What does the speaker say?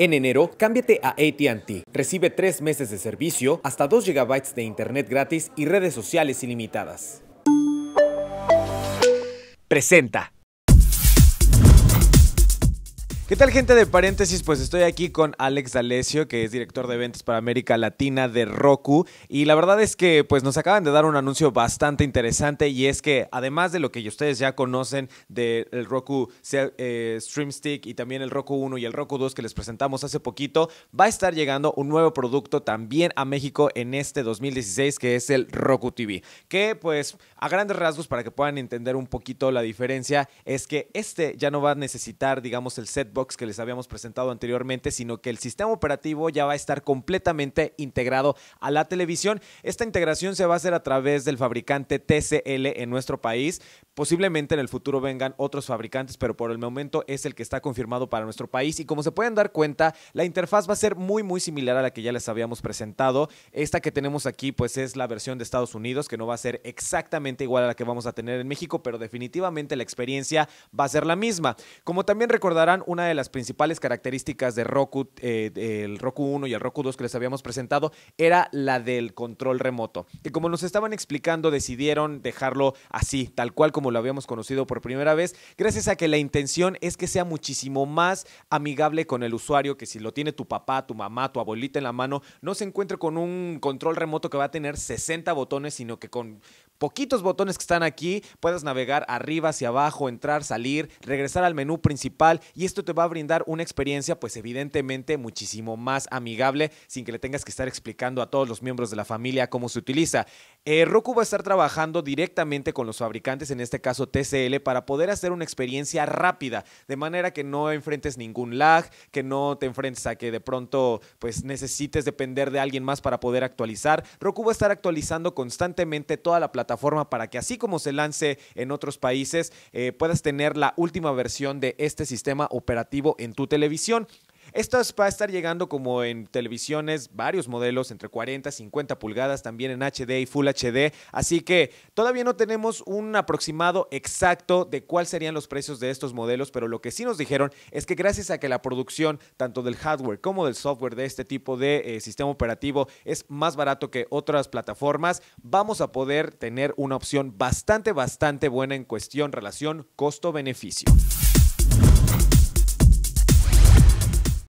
En enero, cámbiate a ATT. Recibe tres meses de servicio, hasta 2 GB de Internet gratis y redes sociales ilimitadas. Presenta. ¿Qué tal gente de paréntesis? Pues estoy aquí con Alex D'Alessio, que es director de eventos para América Latina de Roku. Y la verdad es que pues nos acaban de dar un anuncio bastante interesante y es que además de lo que ustedes ya conocen del Roku eh, Stream Stick y también el Roku 1 y el Roku 2 que les presentamos hace poquito, va a estar llegando un nuevo producto también a México en este 2016 que es el Roku TV. Que pues a grandes rasgos para que puedan entender un poquito la diferencia es que este ya no va a necesitar digamos el set que les habíamos presentado anteriormente, sino que el sistema operativo ya va a estar completamente integrado a la televisión. Esta integración se va a hacer a través del fabricante TCL en nuestro país, Posiblemente en el futuro vengan otros fabricantes, pero por el momento es el que está confirmado para nuestro país. Y como se pueden dar cuenta, la interfaz va a ser muy, muy similar a la que ya les habíamos presentado. Esta que tenemos aquí, pues es la versión de Estados Unidos, que no va a ser exactamente igual a la que vamos a tener en México, pero definitivamente la experiencia va a ser la misma. Como también recordarán, una de las principales características de Roku, eh, el Roku 1 y el Roku 2 que les habíamos presentado, era la del control remoto. Que como nos estaban explicando, decidieron dejarlo así, tal cual como como lo habíamos conocido por primera vez, gracias a que la intención es que sea muchísimo más amigable con el usuario, que si lo tiene tu papá, tu mamá, tu abuelita en la mano, no se encuentre con un control remoto que va a tener 60 botones, sino que con poquitos botones que están aquí, puedes navegar arriba, hacia abajo, entrar, salir, regresar al menú principal y esto te va a brindar una experiencia pues evidentemente muchísimo más amigable sin que le tengas que estar explicando a todos los miembros de la familia cómo se utiliza. Eh, Roku va a estar trabajando directamente con los fabricantes, en este caso TCL, para poder hacer una experiencia rápida, de manera que no enfrentes ningún lag, que no te enfrentes a que de pronto pues necesites depender de alguien más para poder actualizar. Roku va a estar actualizando constantemente toda la plataforma plataforma para que así como se lance en otros países, eh, puedas tener la última versión de este sistema operativo en tu televisión. Esto va a estar llegando como en televisiones, varios modelos, entre 40 y 50 pulgadas, también en HD y Full HD. Así que todavía no tenemos un aproximado exacto de cuáles serían los precios de estos modelos, pero lo que sí nos dijeron es que gracias a que la producción tanto del hardware como del software de este tipo de eh, sistema operativo es más barato que otras plataformas, vamos a poder tener una opción bastante, bastante buena en cuestión relación costo-beneficio.